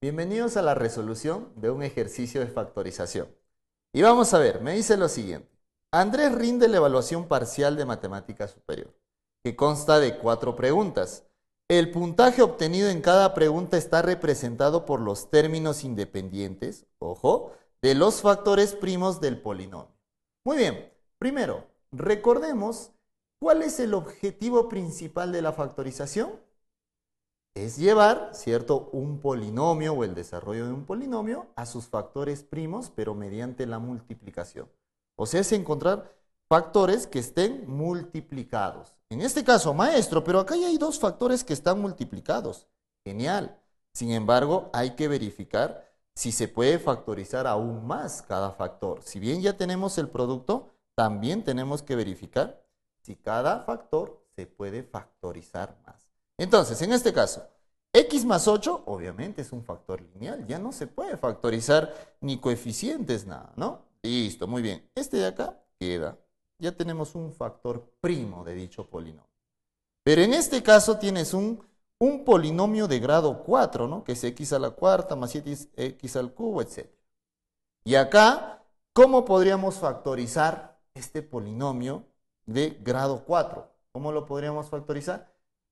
Bienvenidos a la resolución de un ejercicio de factorización. Y vamos a ver, me dice lo siguiente. Andrés rinde la evaluación parcial de matemática superior, que consta de cuatro preguntas. El puntaje obtenido en cada pregunta está representado por los términos independientes, ojo, de los factores primos del polinomio. Muy bien, primero, recordemos cuál es el objetivo principal de la factorización es llevar, ¿cierto?, un polinomio o el desarrollo de un polinomio a sus factores primos, pero mediante la multiplicación. O sea, es encontrar factores que estén multiplicados. En este caso, maestro, pero acá ya hay dos factores que están multiplicados. Genial. Sin embargo, hay que verificar si se puede factorizar aún más cada factor. Si bien ya tenemos el producto, también tenemos que verificar si cada factor se puede factorizar más. Entonces, en este caso, x más 8 obviamente es un factor lineal, ya no se puede factorizar ni coeficientes, nada, ¿no? Listo, muy bien. Este de acá queda. Ya tenemos un factor primo de dicho polinomio. Pero en este caso tienes un, polinomio de grado 4, ¿no? Que es x a la cuarta más 7x al cubo, etc. Y acá, ¿cómo podríamos factorizar este polinomio de grado 4? ¿Cómo lo podríamos factorizar?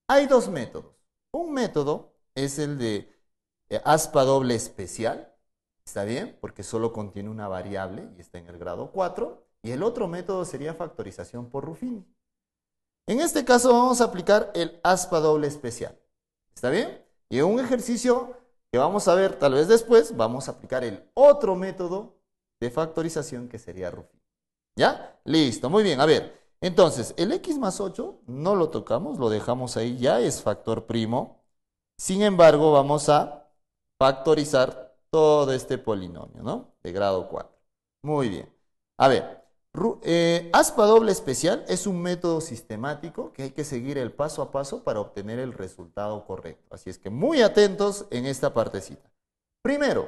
Hay dos métodos. Un método es el de eh, aspa doble especial, ¿está bien? Porque solo contiene una variable y está en el grado 4. Y el otro método sería factorización por Ruffini. En este caso vamos a aplicar el aspa doble especial, ¿está bien? Y en un ejercicio que vamos a ver tal vez después, vamos a aplicar el otro método de factorización que sería Ruffini. ¿Ya? Listo, muy bien. A ver, entonces, el x más 8 no lo tocamos, lo dejamos ahí, ya es factor primo. Sin embargo, vamos a factorizar todo este polinomio, ¿no? De grado 4. Muy bien. A ver, eh, aspa doble especial es un método sistemático que hay que seguir el paso a paso para obtener el resultado correcto. Así es que muy atentos en esta partecita. Primero,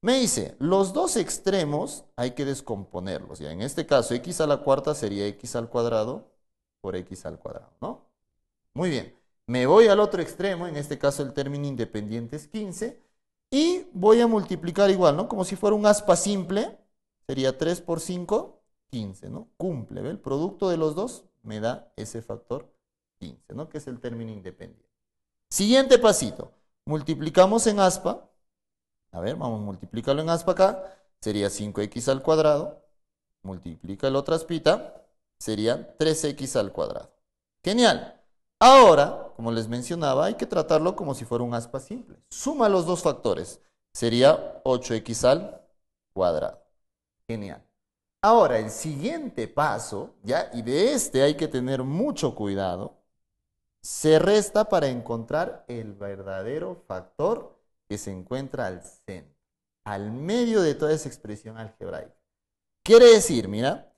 me dice, los dos extremos hay que descomponerlos. Ya en este caso, x a la cuarta sería x al cuadrado por x al cuadrado, ¿no? Muy bien. Me voy al otro extremo, en este caso el término independiente es 15, y voy a multiplicar igual, ¿no? Como si fuera un aspa simple, sería 3 por 5, 15, ¿no? Cumple, ¿ve? El producto de los dos me da ese factor 15, ¿no? Que es el término independiente. Siguiente pasito. Multiplicamos en aspa, a ver, vamos, a multiplicarlo en aspa acá. Sería 5x al cuadrado. Multiplica el otra aspita. Sería 3x al cuadrado. Genial. Ahora, como les mencionaba, hay que tratarlo como si fuera un aspa simple. Suma los dos factores. Sería 8x al cuadrado. Genial. Ahora, el siguiente paso, ya, y de este hay que tener mucho cuidado, se resta para encontrar el verdadero factor que se encuentra al centro, al medio de toda esa expresión algebraica. Quiere decir, mira,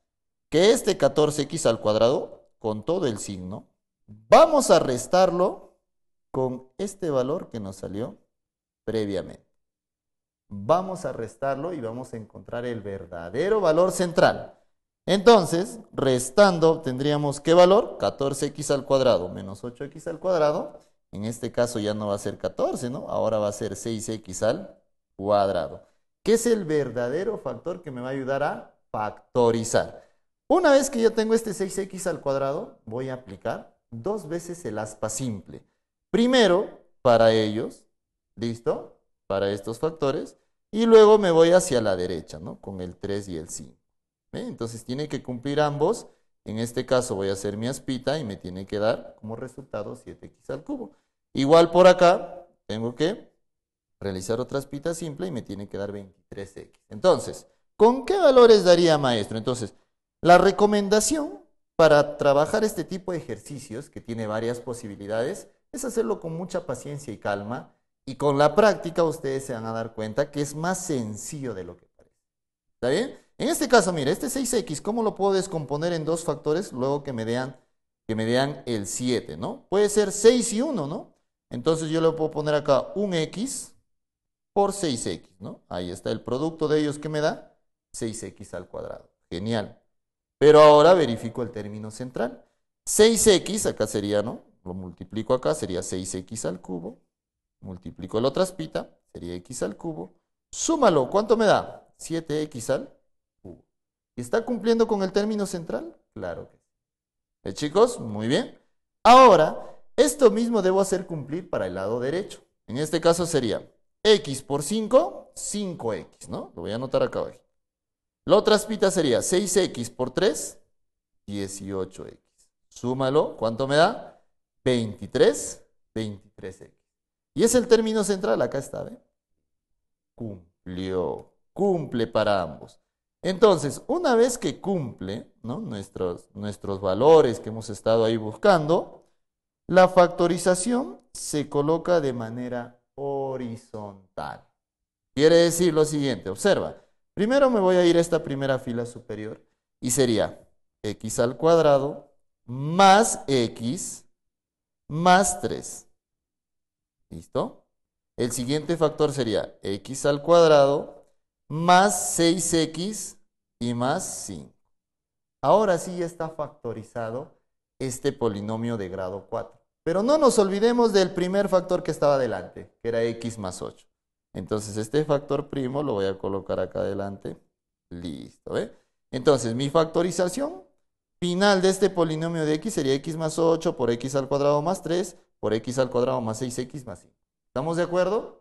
que este 14x al cuadrado, con todo el signo, vamos a restarlo con este valor que nos salió previamente. Vamos a restarlo y vamos a encontrar el verdadero valor central. Entonces, restando, tendríamos qué valor? 14x al cuadrado menos 8x al cuadrado en este caso ya no va a ser 14, ¿no? Ahora va a ser 6x al cuadrado, que es el verdadero factor que me va a ayudar a factorizar. Una vez que yo tengo este 6x al cuadrado, voy a aplicar dos veces el aspa simple. Primero, para ellos, ¿listo? Para estos factores. Y luego me voy hacia la derecha, ¿no? Con el 3 y el 5. Entonces tiene que cumplir ambos en este caso voy a hacer mi aspita y me tiene que dar como resultado 7x al cubo. Igual por acá tengo que realizar otra aspita simple y me tiene que dar 23x. Entonces, ¿con qué valores daría maestro? Entonces, la recomendación para trabajar este tipo de ejercicios, que tiene varias posibilidades, es hacerlo con mucha paciencia y calma. Y con la práctica ustedes se van a dar cuenta que es más sencillo de lo que parece. ¿Está bien? En este caso, mira, este 6x, ¿cómo lo puedo descomponer en dos factores luego que me den, que me el 7, ¿no? Puede ser 6 y 1, ¿no? Entonces yo le puedo poner acá un x por 6x, ¿no? Ahí está el producto de ellos que me da 6x al cuadrado. Genial. Pero ahora verifico el término central. 6x, acá sería, ¿no? Lo multiplico acá, sería 6x al cubo. Multiplico el otra pita, sería x al cubo. Súmalo, ¿cuánto me da? 7x al está cumpliendo con el término central? Claro que sí. ¿Eh, chicos? Muy bien. Ahora, esto mismo debo hacer cumplir para el lado derecho. En este caso sería x por 5, 5x, ¿no? Lo voy a anotar acá hoy. La otra espita sería 6x por 3, 18x. Súmalo, ¿cuánto me da? 23, 23x. Y es el término central, acá está, ¿ve? Cumplió, cumple para ambos. Entonces, una vez que cumple nuestros, nuestros valores que hemos estado ahí buscando, la factorización se coloca de manera horizontal. Quiere decir lo siguiente, observa, primero me voy a ir a esta primera fila superior y sería x al cuadrado más x más 3. ¿Listo? El siguiente factor sería x al cuadrado más 6x y más 5. Ahora sí ya está factorizado este polinomio de grado 4. Pero no nos olvidemos del primer factor que estaba adelante. que era x más 8. Entonces este factor primo lo voy a colocar acá adelante. Listo, ¿eh? Entonces mi factorización final de este polinomio de x sería x más 8 por x al cuadrado más 3 por x al cuadrado más 6x más 5. ¿Estamos de acuerdo?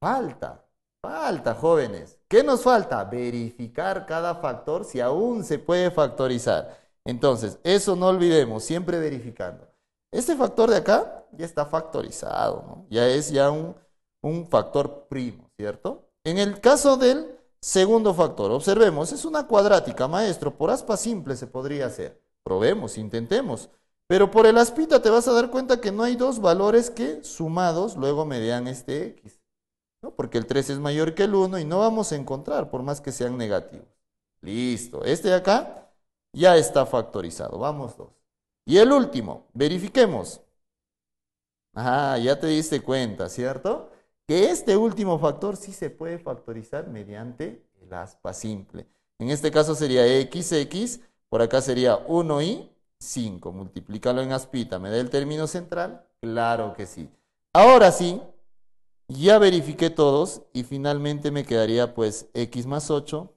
Falta Falta, jóvenes. ¿Qué nos falta? Verificar cada factor si aún se puede factorizar. Entonces, eso no olvidemos, siempre verificando. Este factor de acá ya está factorizado, ¿no? ya es ya un, un factor primo, ¿cierto? En el caso del segundo factor, observemos, es una cuadrática, maestro, por aspa simple se podría hacer. Probemos, intentemos. Pero por el aspita te vas a dar cuenta que no hay dos valores que sumados luego me este x porque el 3 es mayor que el 1 y no vamos a encontrar por más que sean negativos. Listo, este de acá ya está factorizado, vamos dos. Y el último, verifiquemos. Ah, ya te diste cuenta, ¿cierto? Que este último factor sí se puede factorizar mediante el aspa simple. En este caso sería xx, por acá sería 1y, 5. Multiplícalo en aspita, me da el término central, claro que sí. Ahora sí, ya verifiqué todos y finalmente me quedaría pues x más 8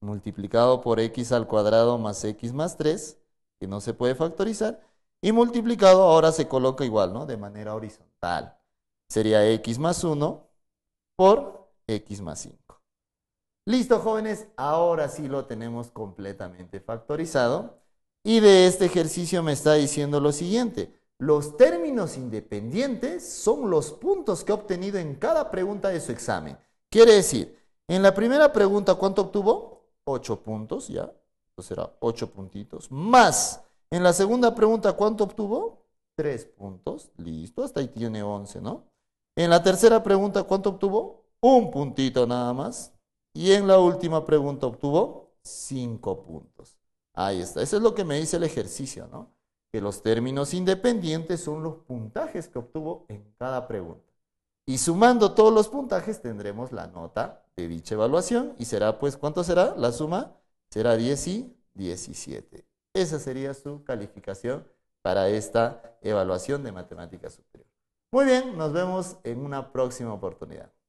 multiplicado por x al cuadrado más x más 3, que no se puede factorizar, y multiplicado ahora se coloca igual, ¿no? De manera horizontal. Sería x más 1 por x más 5. Listo, jóvenes, ahora sí lo tenemos completamente factorizado. Y de este ejercicio me está diciendo lo siguiente. Los términos independientes son los puntos que ha obtenido en cada pregunta de su examen. Quiere decir, en la primera pregunta, ¿cuánto obtuvo? Ocho puntos, ya. Entonces será ocho puntitos. Más, en la segunda pregunta, ¿cuánto obtuvo? Tres puntos. Listo, hasta ahí tiene once, ¿no? En la tercera pregunta, ¿cuánto obtuvo? Un puntito nada más. Y en la última pregunta obtuvo Cinco puntos. Ahí está. Eso es lo que me dice el ejercicio, ¿no? que los términos independientes son los puntajes que obtuvo en cada pregunta. Y sumando todos los puntajes tendremos la nota de dicha evaluación y será pues, ¿cuánto será? La suma será 10 y 17. Esa sería su calificación para esta evaluación de matemática superior. Muy bien, nos vemos en una próxima oportunidad.